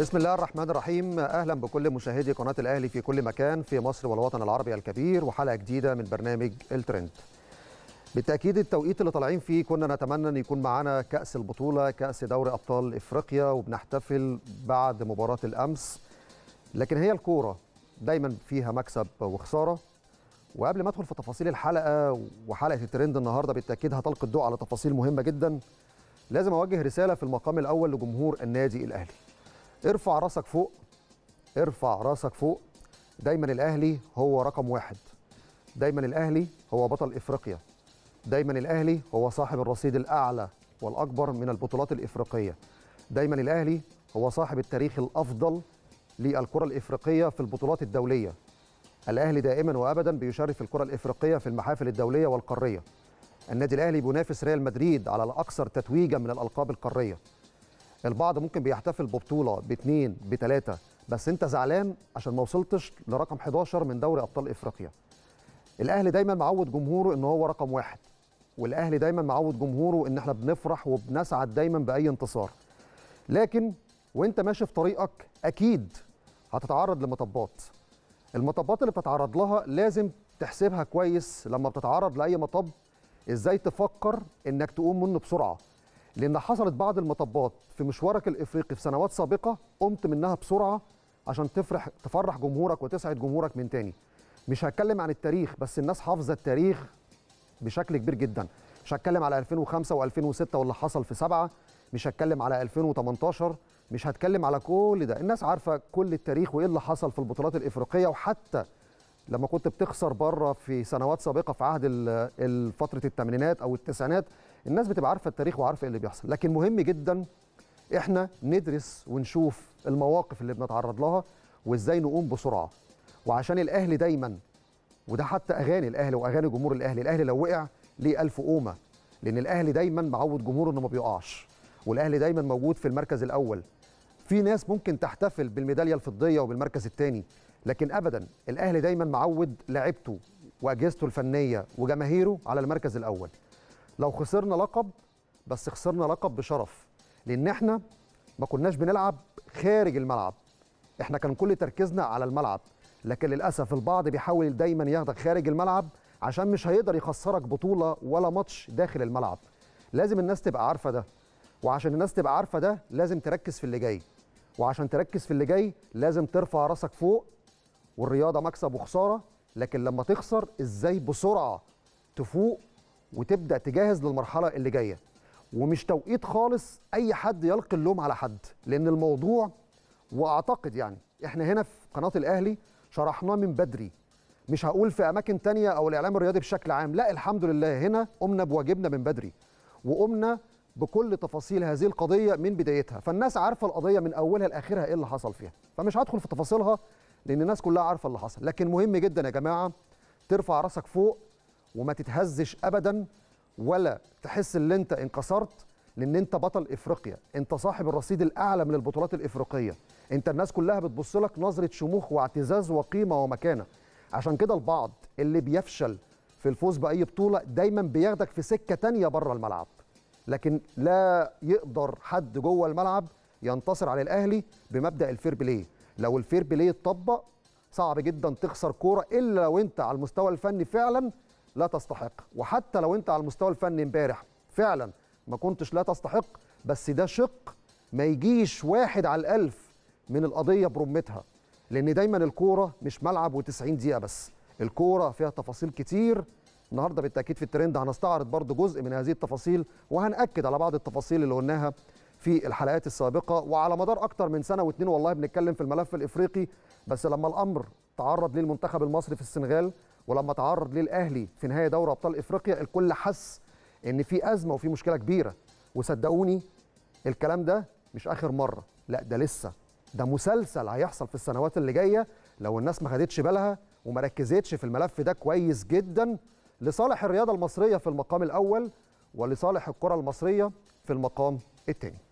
بسم الله الرحمن الرحيم اهلا بكل مشاهدي قناه الاهلي في كل مكان في مصر والوطن العربي الكبير وحلقه جديده من برنامج الترند بالتاكيد التوقيت اللي طالعين فيه كنا نتمنى ان يكون معانا كاس البطوله كاس دوري ابطال افريقيا وبنحتفل بعد مباراه الامس لكن هي الكوره دايما فيها مكسب وخساره وقبل ما ادخل في تفاصيل الحلقه وحلقه الترند النهارده بالتاكيد هتلقي الضوء على تفاصيل مهمه جدا لازم اوجه رساله في المقام الاول لجمهور النادي الاهلي ارفع راسك فوق ارفع راسك فوق دايما الاهلي هو رقم واحد دايما الاهلي هو بطل افريقيا دايما الاهلي هو صاحب الرصيد الاعلى والاكبر من البطولات الافريقيه دايما الاهلي هو صاحب التاريخ الافضل للكره الافريقيه في البطولات الدوليه الاهلي دائما وابدا بيشرف الكره الافريقيه في المحافل الدوليه والقاريه النادي الاهلي بينافس ريال مدريد على الاكثر تتويجا من الالقاب القاريه البعض ممكن بيحتفل ببطوله باثنين بثلاثه بس انت زعلان عشان ما وصلتش لرقم 11 من دوري ابطال افريقيا الاهلي دايما معود جمهوره ان هو رقم واحد والاهلي دايما معود جمهوره ان احنا بنفرح وبنسعد دايما باي انتصار لكن وانت ماشي في طريقك اكيد هتتعرض لمطبات المطبات اللي بتتعرض لها لازم تحسبها كويس لما بتتعرض لاي مطب ازاي تفكر انك تقوم منه بسرعه لان حصلت بعض المطبات في مشوارك الافريقي في سنوات سابقه قمت منها بسرعه عشان تفرح تفرح جمهورك وتسعد جمهورك من تاني مش هتكلم عن التاريخ بس الناس حافظه التاريخ بشكل كبير جدا مش هتكلم على 2005 و2006 واللي حصل في سبعة مش هتكلم على 2018 مش هتكلم على كل ده الناس عارفه كل التاريخ وايه اللي حصل في البطولات الافريقيه وحتى لما كنت بتخسر بره في سنوات سابقه في عهد فتره الثمانينات او التسعينات الناس بتبقى عارفه التاريخ وعارفه ايه اللي بيحصل لكن مهم جدا احنا ندرس ونشوف المواقف اللي بنتعرض لها وازاي نقوم بسرعه وعشان الاهلي دايما وده حتى اغاني الاهلي واغاني جمهور الاهلي الاهلي لو وقع ليه الف قومه لان الاهلي دايما معود جمهوره انه ما بيقعش والاهلي دايما موجود في المركز الاول في ناس ممكن تحتفل بالميداليه الفضيه وبالمركز الثاني لكن ابدا الاهلي دايما معود لعبته واجهزته الفنيه وجماهيره على المركز الاول لو خسرنا لقب بس خسرنا لقب بشرف لان احنا ما كناش بنلعب خارج الملعب احنا كان كل تركيزنا على الملعب لكن للاسف البعض بيحاول دايما ياخدك خارج الملعب عشان مش هيقدر يخسرك بطوله ولا ماتش داخل الملعب لازم الناس تبقى عارفه ده وعشان الناس تبقى عارفه ده لازم تركز في اللي جاي وعشان تركز في اللي جاي لازم ترفع راسك فوق والرياضه مكسب وخساره لكن لما تخسر ازاي بسرعه تفوق وتبدا تجهز للمرحله اللي جايه ومش توقيت خالص اي حد يلقي اللوم على حد لان الموضوع واعتقد يعني احنا هنا في قناه الاهلي شرحناه من بدري مش هقول في اماكن تانية او الاعلام الرياضي بشكل عام لا الحمد لله هنا قمنا بواجبنا من بدري وقمنا بكل تفاصيل هذه القضيه من بدايتها فالناس عارفه القضيه من اولها لاخرها ايه اللي حصل فيها فمش هدخل في تفاصيلها لان الناس كلها عارفه اللي حصل لكن مهم جدا يا جماعه ترفع راسك فوق وما تتهزش ابدا ولا تحس ان انت انكسرت لان انت بطل افريقيا انت صاحب الرصيد الاعلى من البطولات الافريقيه انت الناس كلها بتبص لك نظره شموخ واعتزاز وقيمه ومكانه عشان كده البعض اللي بيفشل في الفوز باي بطوله دايما بياخدك في سكه تانية بره الملعب لكن لا يقدر حد جوه الملعب ينتصر على الاهلي بمبدا الفير بلاي لو الفير بلاي اتطبق صعب جدا تخسر كوره الا لو انت على المستوى الفني فعلا لا تستحق وحتى لو انت على المستوى الفني امبارح فعلا ما كنتش لا تستحق بس ده شق ما يجيش واحد على الألف من القضية برمتها لأن دايما الكورة مش ملعب و90 دقيقة بس الكورة فيها تفاصيل كتير النهارده بالتأكيد في الترند هنستعرض برضو جزء من هذه التفاصيل وهنأكد على بعض التفاصيل اللي قلناها في الحلقات السابقة وعلى مدار أكتر من سنة واتنين والله بنتكلم في الملف الإفريقي بس لما الأمر تعرض للمنتخب المصري في السنغال ولما تعرض للاهلي في نهائي دوري ابطال افريقيا الكل حس ان في ازمه وفي مشكله كبيره وصدقوني الكلام ده مش اخر مره لا ده لسه ده مسلسل هيحصل في السنوات اللي جايه لو الناس ما خدتش بالها وما ركزتش في الملف ده كويس جدا لصالح الرياضه المصريه في المقام الاول ولصالح الكره المصريه في المقام الثاني